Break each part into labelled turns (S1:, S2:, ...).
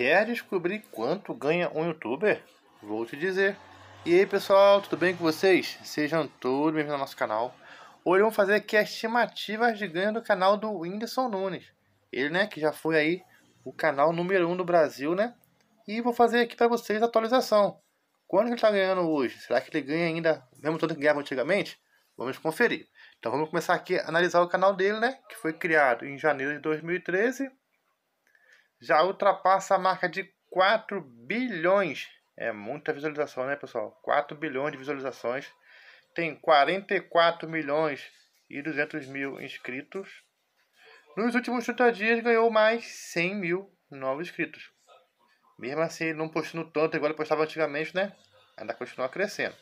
S1: Quer descobrir quanto ganha um youtuber? Vou te dizer. E aí pessoal, tudo bem com vocês? Sejam todos bem-vindos ao nosso canal. Hoje vamos fazer aqui as estimativas de ganho do canal do Whindersson Nunes. Ele, né, que já foi aí o canal número 1 um do Brasil, né? E vou fazer aqui para vocês a atualização. Quanto ele está ganhando hoje? Será que ele ganha ainda, mesmo tanto que ganhava antigamente? Vamos conferir. Então vamos começar aqui a analisar o canal dele, né? Que foi criado em janeiro de 2013 já ultrapassa a marca de 4 bilhões. É muita visualização, né, pessoal? 4 bilhões de visualizações. Tem 44 milhões e 200 mil inscritos. Nos últimos 30 dias ganhou mais 100 mil novos inscritos. Mesmo assim, não postando tanto, igual ele postava antigamente, né? Ainda continua crescendo.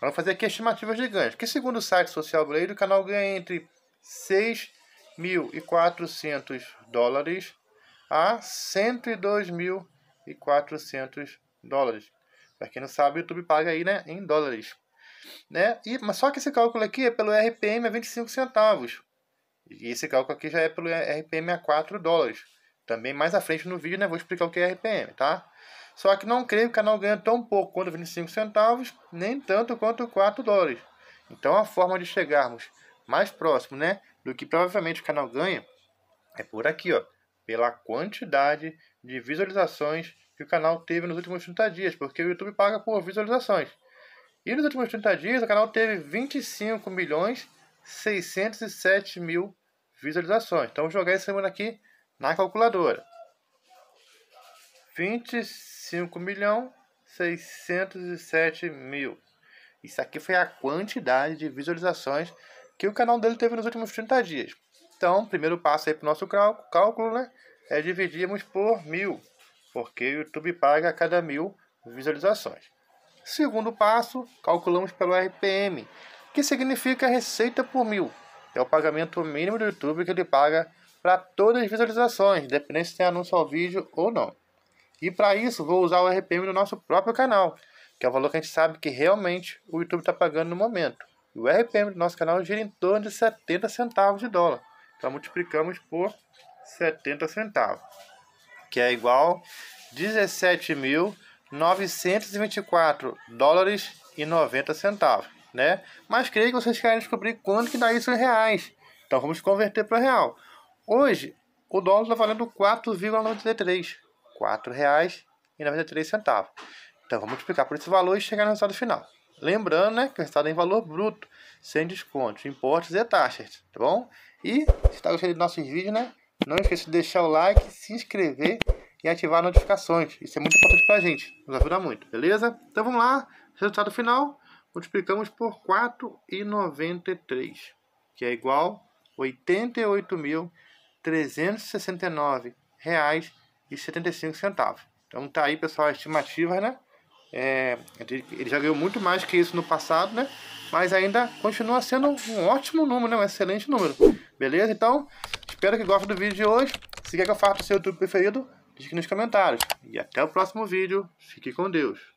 S1: Vamos fazer aqui estimativas de ganhos. Que segundo o site Social Blade o canal ganha entre 6 mil e 400 dólares a 102.400 dólares. Para quem não sabe, o YouTube paga aí né, em dólares. Né? E, mas só que esse cálculo aqui é pelo RPM a 25 centavos. E esse cálculo aqui já é pelo RPM a 4 dólares. Também mais à frente no vídeo né, vou explicar o que é RPM, tá? Só que não creio que o canal ganha tão pouco quanto 25 centavos, nem tanto quanto 4 dólares. Então a forma de chegarmos mais próximo né, do que provavelmente o canal ganha é por aqui, ó pela quantidade de visualizações que o canal teve nos últimos 30 dias, porque o YouTube paga por visualizações. E nos últimos 30 dias o canal teve 25 milhões 607 mil visualizações. Então vou jogar esse número aqui na calculadora. 25 milhão 607 mil. Isso aqui foi a quantidade de visualizações que o canal dele teve nos últimos 30 dias. Então, primeiro passo aí para o nosso cálculo, né? É dividirmos por mil, porque o YouTube paga a cada mil visualizações. Segundo passo, calculamos pelo RPM, que significa receita por mil. É o pagamento mínimo do YouTube que ele paga para todas as visualizações, independente se tem anúncio ao vídeo ou não. E para isso, vou usar o RPM do nosso próprio canal, que é o valor que a gente sabe que realmente o YouTube está pagando no momento. E o RPM do nosso canal gira em torno de 70 centavos de dólar. Então multiplicamos por 70 centavos, que é igual 17.924 dólares e 90 centavos, né? Mas creio que vocês querem descobrir quanto que dá isso em reais. Então vamos converter para real. Hoje o dólar está valendo 4,93, R$ 4,93. Então vamos multiplicar por esse valor e chegar no resultado final. Lembrando, né, que é estado em valor bruto, sem descontos, importes e taxas, tá bom? E se está gostando dos nossos vídeos, né, não esqueça de deixar o like, se inscrever e ativar as notificações. Isso é muito importante para a gente, nos ajuda muito, beleza? Então vamos lá, resultado final, multiplicamos por 4,93, que é igual a R$ 88.369,75. Então tá aí, pessoal, as estimativas, né? É, ele já ganhou muito mais que isso no passado, né? Mas ainda continua sendo um ótimo número, né? Um excelente número. Beleza? Então, espero que goste do vídeo de hoje. Se quer que eu faça o seu YouTube preferido, diz aqui nos comentários. E até o próximo vídeo. Fique com Deus.